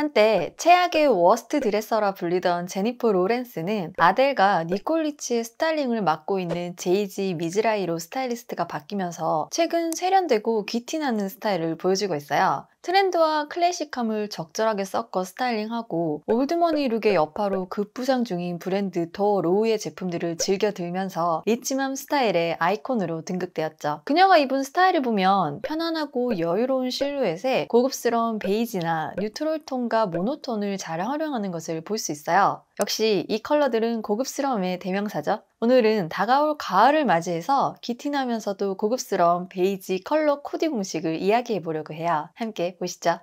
한때 최악의 워스트 드레서라 불리던 제니퍼 로렌스는 아델과 니콜리치의 스타일링을 맡고 있는 제이지 미즈라이로 스타일리스트가 바뀌면서 최근 세련되고 귀티나는 스타일을 보여주고 있어요. 트렌드와 클래식함을 적절하게 섞어 스타일링하고 올드머니 룩의 여파로 급부상 중인 브랜드 더 로우의 제품들을 즐겨 들면서 리치맘 스타일의 아이콘으로 등극되었죠. 그녀가 입은 스타일을 보면 편안하고 여유로운 실루엣에 고급스러운 베이지나 뉴트럴톤과 모노톤을 잘 활용하는 것을 볼 수 있어요. 역시 이 컬러들은 고급스러움의 대명사죠. 오늘은 다가올 가을을 맞이해서 기티나면서도 고급스러운 베이지 컬러 코디 공식을 이야기해 보려고 해요. 함께 보시죠.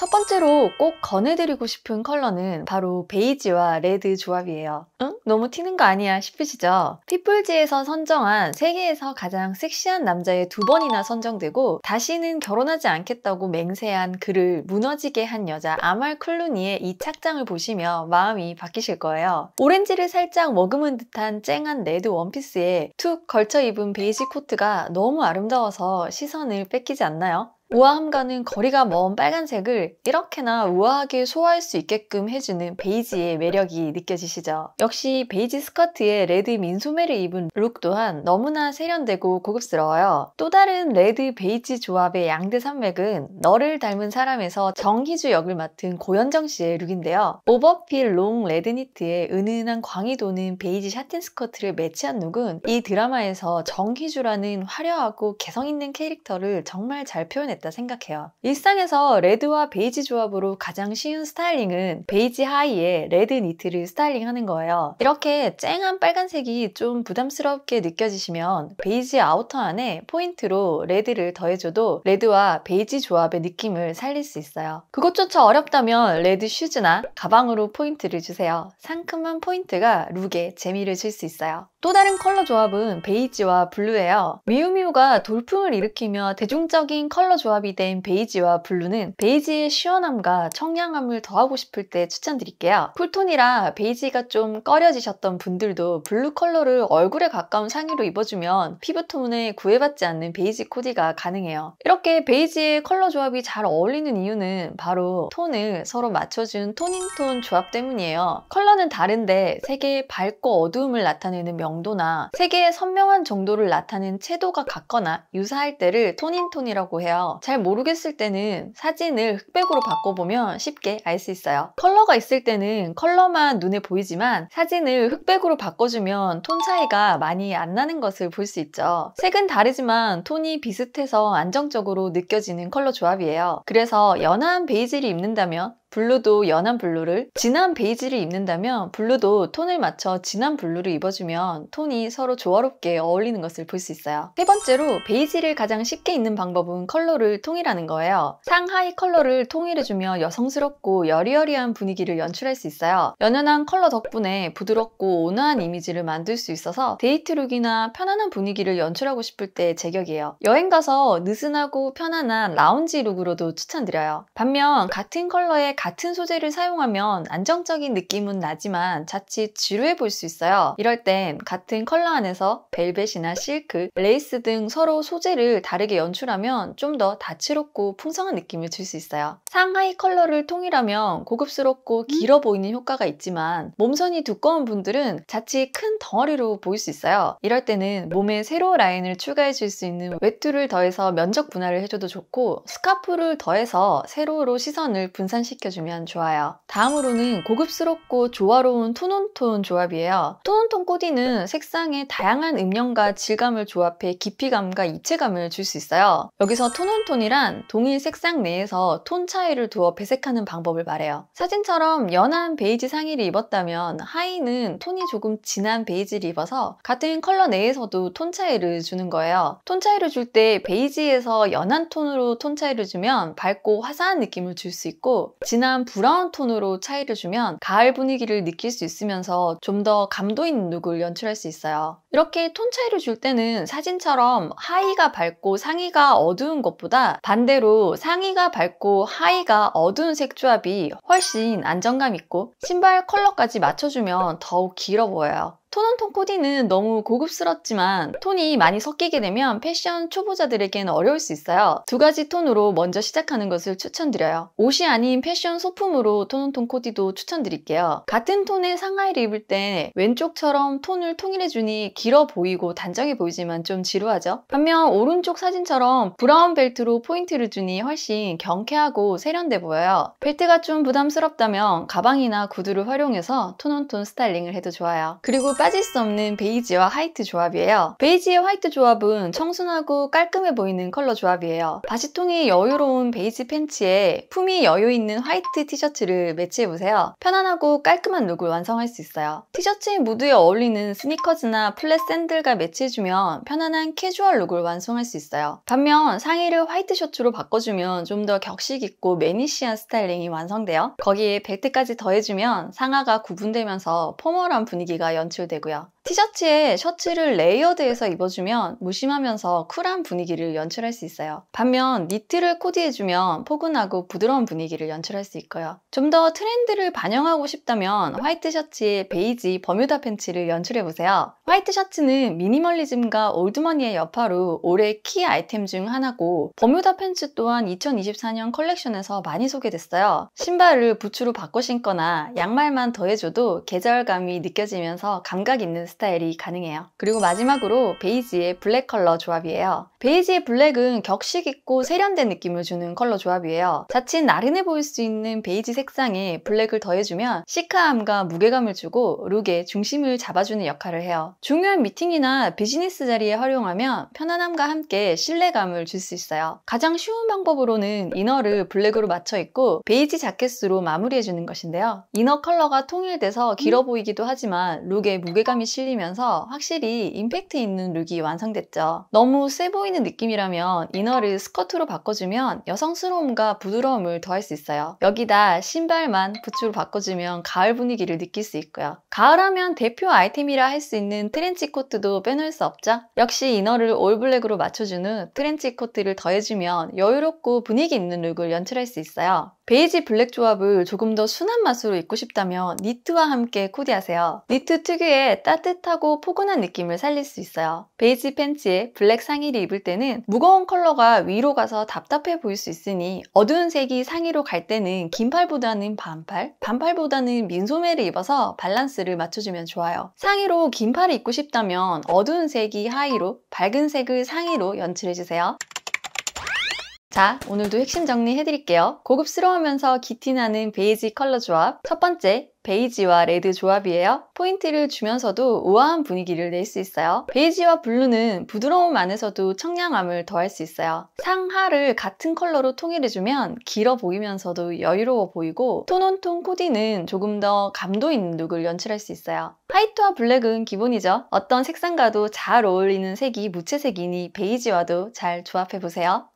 첫 번째로 꼭 권해드리고 싶은 컬러는 바로 베이지와 레드 조합이에요. 응? 너무 튀는 거 아니야 싶으시죠? 피플지에서 선정한 세계에서 가장 섹시한 남자의두 번이나 선정되고 다시는 결혼하지 않겠다고 맹세한 그를 무너지게 한 여자 아말 클루니의 이 착장을 보시며 마음이 바뀌실 거예요. 오렌지를 살짝 머금은 듯한 쨍한 레드 원피스에 툭 걸쳐 입은 베이지 코트가 너무 아름다워서 시선을 뺏기지 않나요? 우아함과는 거리가 먼 빨간색을 이렇게나 우아하게 소화할 수 있게끔 해주는 베이지의 매력이 느껴지시죠? 역시 베이지 스커트에 레드 민소매를 입은 룩 또한 너무나 세련되고 고급스러워요. 또 다른 레드 베이지 조합의 양대 산맥은 너를 닮은 사람에서 정희주 역을 맡은 고현정 씨의 룩인데요. 오버필 롱 레드 니트에 은은한 광이 도는 베이지 샤틴 스커트를 매치한 룩은 이 드라마에서 정희주라는 화려하고 개성 있는 캐릭터를 정말 잘 표현했다. 있다 생각해요. 일상에서 레드와 베이지 조합으로 가장 쉬운 스타일링은 베이지 하의에 레드 니트를 스타일링하는 거예요. 이렇게 쨍한 빨간색이 좀 부담스럽게 느껴지시면 베이지 아우터 안에 포인트로 레드를 더해줘도 레드와 베이지 조합의 느낌을 살릴 수 있어요. 그것조차 어렵다면 레드 슈즈나 가방으로 포인트를 주세요. 상큼한 포인트가 룩에 재미를 줄 수 있어요. 또 다른 컬러 조합은 베이지와 블루예요. 미우미우가 돌풍을 일으키며 대중적인 컬러 조합이 된 베이지와 블루는 베이지의 시원함과 청량함을 더하고 싶을 때 추천드릴게요. 쿨톤이라 베이지가 좀 꺼려지셨던 분들도 블루 컬러를 얼굴에 가까운 상의로 입어주면 피부톤에 구애받지 않는 베이지 코디가 가능해요. 이렇게 베이지의 컬러 조합이 잘 어울리는 이유는 바로 톤을 서로 맞춰준 톤인톤 조합 때문이에요. 컬러는 다른데 색의 밝고 어두움을 나타내는 명 명도나 세계의 선명한 정도를 나타낸 채도가 같거나 유사할 때를 톤인톤이라고 해요. 잘 모르겠을 때는 사진을 흑백으로 바꿔보면 쉽게 알 수 있어요. 컬러가 있을 때는 컬러만 눈에 보이지만 사진을 흑백으로 바꿔주면 톤 차이가 많이 안 나는 것을 볼 수 있죠. 색은 다르지만 톤이 비슷해서 안정적으로 느껴지는 컬러 조합이에요. 그래서 연한 베이지를 입는다면 블루도 연한 블루를 진한 베이지를 입는다면 블루도 톤을 맞춰 진한 블루를 입어주면 톤이 서로 조화롭게 어울리는 것을 볼 수 있어요. 세 번째로 베이지를 가장 쉽게 입는 방법은 컬러를 통일하는 거예요. 상하이 컬러를 통일해주며 여성스럽고 여리여리한 분위기를 연출할 수 있어요. 연연한 컬러 덕분에 부드럽고 온화한 이미지를 만들 수 있어서 데이트룩이나 편안한 분위기를 연출하고 싶을 때 제격이에요. 여행가서 느슨하고 편안한 라운지 룩으로도 추천드려요. 반면 같은 컬러의 같은 소재를 사용하면 안정적인 느낌은 나지만 자칫 지루해 보일 수 있어요. 이럴 땐 같은 컬러 안에서 벨벳이나 실크, 레이스 등 서로 소재를 다르게 연출하면 좀 더 다채롭고 풍성한 느낌을 줄 수 있어요. 상하이 컬러를 통일하면 고급스럽고 음? 길어 보이는 효과가 있지만 몸선이 두꺼운 분들은 자칫 큰 덩어리로 보일 수 있어요. 이럴 때는 몸에 세로 라인을 추가해 줄 수 있는 외투를 더해서 면적 분할을 해줘도 좋고 스카프를 더해서 세로로 시선을 분산시켜 해주면 좋아요. 다음으로는 고급스럽고 조화로운 톤온톤 조합이에요. 톤온톤 코디는 색상의 다양한 음영과 질감을 조합해 깊이감과 입체감을 줄 수 있어요. 여기서 톤온톤이란 동일 색상 내에서 톤 차이를 두어 배색하는 방법을 말해요. 사진처럼 연한 베이지 상의를 입었다면 하의는 톤이 조금 진한 베이지를 입어서 같은 컬러 내에서도 톤 차이를 주는 거예요. 톤 차이를 줄 때 베이지에서 연한 톤으로 톤 차이를 주면 밝고 화사한 느낌을 줄 수 있고 진 진한 브라운 톤으로 차이를 주면 가을 분위기를 느낄 수 있으면서 좀 더 감도 있는 룩을 연출할 수 있어요. 이렇게 톤 차이를 줄 때는 사진처럼 하의가 밝고 상의가 어두운 것보다 반대로 상의가 밝고 하의가 어두운 색조합이 훨씬 안정감 있고 신발 컬러까지 맞춰주면 더욱 길어 보여요. 톤온톤 코디는 너무 고급스럽지만 톤이 많이 섞이게 되면 패션 초보자들에겐 어려울 수 있어요. 두 가지 톤으로 먼저 시작하는 것을 추천드려요. 옷이 아닌 패션 소품으로 톤온톤 코디도 추천드릴게요. 같은 톤의 상하이를 입을 때 왼쪽처럼 톤을 통일해주니 길어 보이고 단정해 보이지만 좀 지루하죠? 반면 오른쪽 사진처럼 브라운 벨트로 포인트를 주니 훨씬 경쾌하고 세련돼 보여요. 벨트가 좀 부담스럽다면 가방이나 구두를 활용해서 톤온톤 스타일링을 해도 좋아요. 그리고 빠질 수 없는 베이지와 화이트 조합이에요. 베이지의 화이트 조합은 청순하고 깔끔해 보이는 컬러 조합이에요. 바지통이 여유로운 베이지 팬츠에 품이 여유 있는 화이트 티셔츠를 매치해보세요. 편안하고 깔끔한 룩을 완성할 수 있어요. 티셔츠의 무드에 어울리는 스니커즈나 플랫 슬랫 샌들과 매치해주면 편안한 캐주얼 룩을 완성할 수 있어요. 반면 상의를 화이트 셔츠로 바꿔주면 좀 더 격식 있고 매니시한 스타일링이 완성돼요. 거기에 벨트까지 더해주면 상하가 구분되면서 포멀한 분위기가 연출되고요. 티셔츠에 셔츠를 레이어드해서 입어주면 무심하면서 쿨한 분위기를 연출할 수 있어요. 반면 니트를 코디해주면 포근하고 부드러운 분위기를 연출할 수 있고요. 좀 더 트렌드를 반영하고 싶다면 화이트 셔츠에 베이지 버뮤다 팬츠를 연출해보세요. 화이트 셔츠는 미니멀리즘과 올드머니의 여파로 올해 키 아이템 중 하나고 버뮤다 팬츠 또한 2024년 컬렉션에서 많이 소개됐어요. 신발을 부츠로 바꿔 신거나 양말만 더해줘도 계절감이 느껴지면서 감각 있는 스타일이 가능해요. 그리고 마지막으로 베이지의 블랙 컬러 조합이에요. 베이지의 블랙은 격식 있고 세련된 느낌을 주는 컬러 조합이에요. 자칫 나른해 보일 수 있는 베이지 색상에 블랙을 더해주면 시크함과 무게감을 주고 룩의 중심을 잡아주는 역할을 해요. 중요한 미팅이나 비즈니스 자리에 활용하면 편안함과 함께 신뢰감을 줄 수 있어요. 가장 쉬운 방법으로는 이너를 블랙으로 맞춰 입고 베이지 자켓으로 마무리해주는 것인데요. 이너 컬러가 통일돼서 길어 보이기도 하지만 룩의 무게감이 실 거리면서 확실히 임팩트 있는 룩이 완성됐죠. 너무 세 보이는 느낌이라면 이너를 스커트로 바꿔주면 여성스러움과 부드러움을 더할 수 있어요. 여기다 신발만 부츠로 바꿔주면 가을 분위기를 느낄 수 있고요. 가을하면 대표 아이템이라 할 수 있는 트렌치 코트도 빼놓을 수 없죠. 역시 이너를 올블랙으로 맞춰주는 트렌치 코트를 더해주면 여유롭고 분위기 있는 룩을 연출할 수 있어요. 베이지 블랙 조합을 조금 더 순한 맛으로 입고 싶다면 니트와 함께 코디하세요. 니트 특유의 따뜻하고 포근한 느낌을 살릴 수 있어요. 베이지 팬츠에 블랙 상의를 입을 때는 무거운 컬러가 위로 가서 답답해 보일 수 있으니 어두운 색이 상의로 갈 때는 긴팔보다는 반팔, 반팔보다는 민소매를 입어서 밸런스를 맞춰주면 좋아요. 상의로 긴팔을 입고 싶다면 어두운 색이 하의로, 밝은 색을 상의로 연출해주세요. 자, 오늘도 핵심 정리 해드릴게요. 고급스러우면서 기티나는 베이지 컬러 조합. 첫 번째, 베이지와 레드 조합이에요. 포인트를 주면서도 우아한 분위기를 낼 수 있어요. 베이지와 블루는 부드러움 안에서도 청량함을 더할 수 있어요. 상하를 같은 컬러로 통일해주면 길어 보이면서도 여유로워 보이고 톤온톤 코디는 조금 더 감도 있는 룩을 연출할 수 있어요. 화이트와 블랙은 기본이죠. 어떤 색상과도 잘 어울리는 색이 무채색이니 베이지와도 잘 조합해보세요.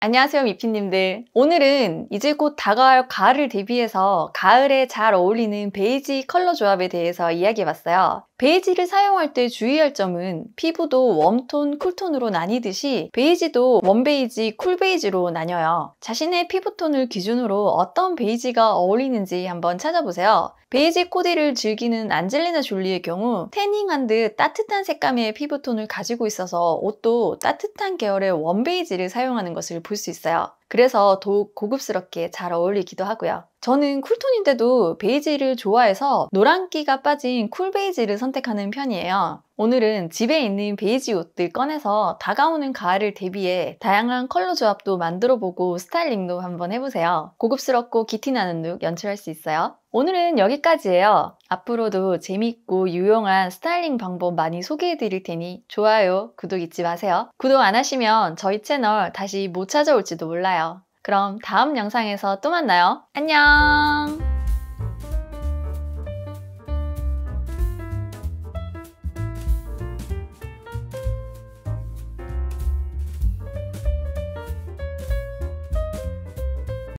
안녕하세요 미피님들 오늘은 이제 곧 다가올 가을을 대비해서 가을에 잘 어울리는 베이지 컬러 조합에 대해서 이야기해봤어요 베이지를 사용할 때 주의할 점은 피부도 웜톤, 쿨톤으로 나뉘듯이 베이지도 웜베이지, 쿨베이지로 나뉘어요. 자신의 피부톤을 기준으로 어떤 베이지가 어울리는지 한번 찾아보세요. 베이지 코디를 즐기는 안젤리나 졸리의 경우 태닝한 듯 따뜻한 색감의 피부톤을 가지고 있어서 옷도 따뜻한 계열의 웜베이지를 사용하는 것을 볼 수 있어요. 그래서 더욱 고급스럽게 잘 어울리기도 하고요. 저는 쿨톤인데도 베이지를 좋아해서 노란기가 빠진 쿨 베이지를 선택하는 편이에요. 오늘은 집에 있는 베이지 옷들 꺼내서 다가오는 가을을 대비해 다양한 컬러 조합도 만들어보고 스타일링도 한번 해보세요. 고급스럽고 기티나는 룩 연출할 수 있어요. 오늘은 여기까지예요. 앞으로도 재밌고 유용한 스타일링 방법 많이 소개해 드릴 테니 좋아요, 구독 잊지 마세요. 구독 안 하시면 저희 채널 다시 못 찾아올지도 몰라요. 그럼 다음 영상에서 또 만나요. 안녕!